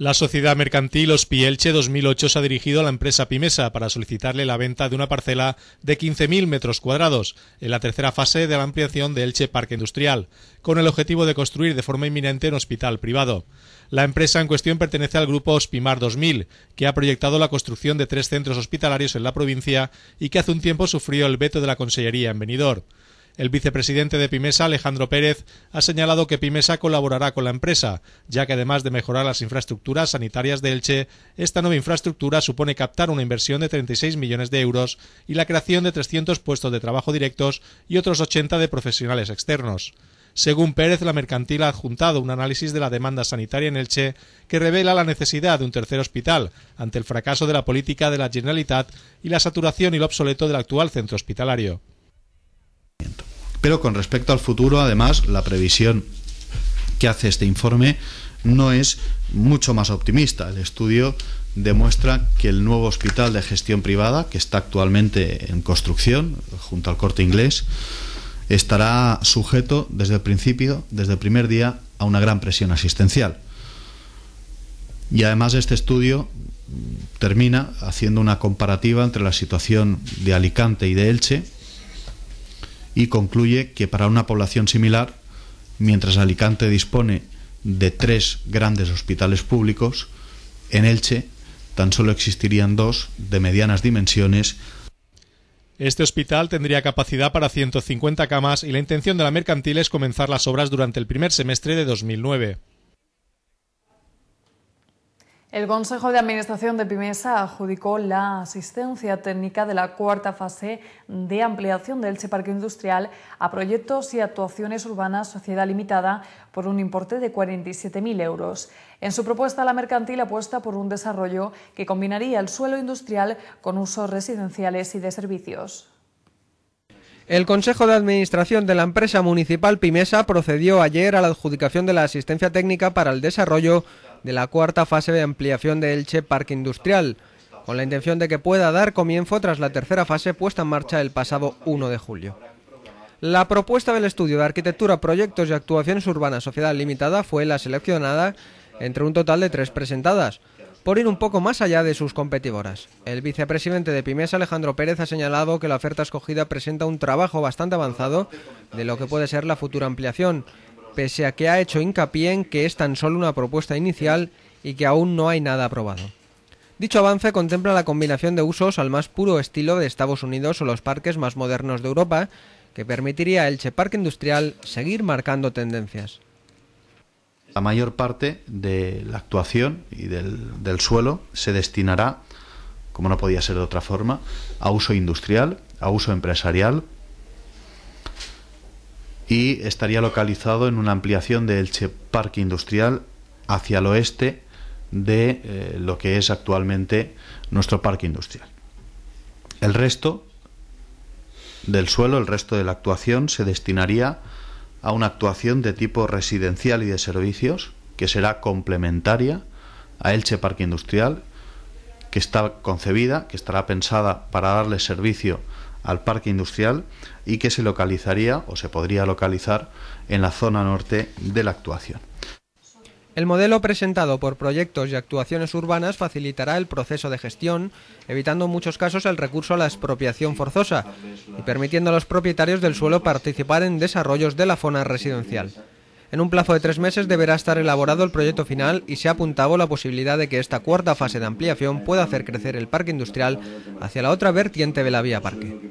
La sociedad mercantil Ospielche 2008 se ha dirigido a la empresa Pimesa para solicitarle la venta de una parcela de 15.000 metros cuadrados en la tercera fase de la ampliación de Elche Parque Industrial, con el objetivo de construir de forma inminente un hospital privado. La empresa en cuestión pertenece al grupo Ospimar 2000, que ha proyectado la construcción de tres centros hospitalarios en la provincia y que hace un tiempo sufrió el veto de la Consellería en Benidorm. El vicepresidente de Pimesa, Alejandro Pérez, ha señalado que Pimesa colaborará con la empresa, ya que además de mejorar las infraestructuras sanitarias de Elche, esta nueva infraestructura supone captar una inversión de 36 millones de euros y la creación de 300 puestos de trabajo directos y otros 80 de profesionales externos. Según Pérez, la mercantil ha adjuntado un análisis de la demanda sanitaria en Elche que revela la necesidad de un tercer hospital ante el fracaso de la política de la Generalitat y la saturación y lo obsoleto del actual centro hospitalario. Pero con respecto al futuro, además, la previsión que hace este informe no es mucho más optimista. El estudio demuestra que el nuevo hospital de gestión privada, que está actualmente en construcción junto al corte inglés, estará sujeto desde el principio, desde el primer día, a una gran presión asistencial. Y además este estudio termina haciendo una comparativa entre la situación de Alicante y de Elche, y concluye que para una población similar, mientras Alicante dispone de tres grandes hospitales públicos, en Elche tan solo existirían dos de medianas dimensiones este hospital tendría capacidad para 150 camas y la intención de la mercantil es comenzar las obras durante el primer semestre de 2009. El Consejo de Administración de Pimesa adjudicó la asistencia técnica de la cuarta fase de ampliación del Elche Parque Industrial a proyectos y actuaciones urbanas sociedad limitada por un importe de 47.000 euros. En su propuesta, la mercantil apuesta por un desarrollo que combinaría el suelo industrial con usos residenciales y de servicios. El Consejo de Administración de la empresa municipal Pimesa procedió ayer a la adjudicación de la asistencia técnica para el desarrollo de la cuarta fase de ampliación de Elche Parque Industrial, con la intención de que pueda dar comienzo tras la tercera fase puesta en marcha el pasado 1 de julio. La propuesta del estudio de arquitectura, proyectos y actuaciones urbanas Sociedad Limitada fue la seleccionada entre un total de tres presentadas, por ir un poco más allá de sus competidoras. El vicepresidente de Pymes, Alejandro Pérez, ha señalado que la oferta escogida presenta un trabajo bastante avanzado de lo que puede ser la futura ampliación pese a que ha hecho hincapié en que es tan solo una propuesta inicial y que aún no hay nada aprobado. Dicho avance contempla la combinación de usos al más puro estilo de Estados Unidos o los parques más modernos de Europa, que permitiría a Elche Parque Industrial seguir marcando tendencias. La mayor parte de la actuación y del, del suelo se destinará, como no podía ser de otra forma, a uso industrial, a uso empresarial, y estaría localizado en una ampliación de Elche Parque Industrial hacia el oeste de eh, lo que es actualmente nuestro parque industrial. El resto del suelo, el resto de la actuación se destinaría a una actuación de tipo residencial y de servicios que será complementaria a Elche Parque Industrial, que está concebida, que estará pensada para darle servicio al parque industrial y que se localizaría o se podría localizar en la zona norte de la actuación. El modelo presentado por proyectos y actuaciones urbanas facilitará el proceso de gestión, evitando en muchos casos el recurso a la expropiación forzosa y permitiendo a los propietarios del suelo participar en desarrollos de la zona residencial. En un plazo de tres meses deberá estar elaborado el proyecto final y se ha apuntado la posibilidad de que esta cuarta fase de ampliación pueda hacer crecer el parque industrial hacia la otra vertiente de la vía parque.